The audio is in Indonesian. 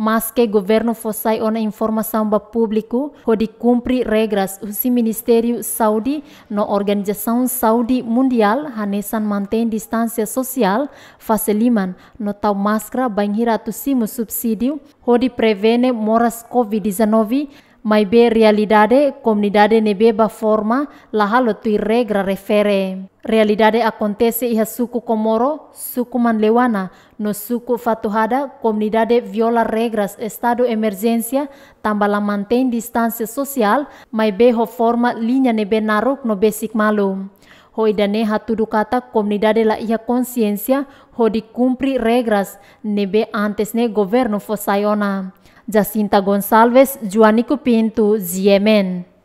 Maske, que governo fossai ona informação ba público hodi kumpri regras usi Ministério Saudi no Organização Saudi Mundial hanesan mantém sosial fase liman, no tau máscara banhira tu simo hodi prevene moras COVID-19 mai be realidade comunidade ne beba forma laha lo regra refere. Realidade acontece iha suku Komoro, suku Manlewana, no suku Fatuhada, comunidade viola regras estado emergencia, tamba la mantém distância social, mai be ho forma ne be naruk no besik malu hoidane hatudu kata comunidade la ia consciência hodi cumpri regras nebe antes ne governo fosayona. Jacinta Gonçalves, Juanico Pinto, Ziemen.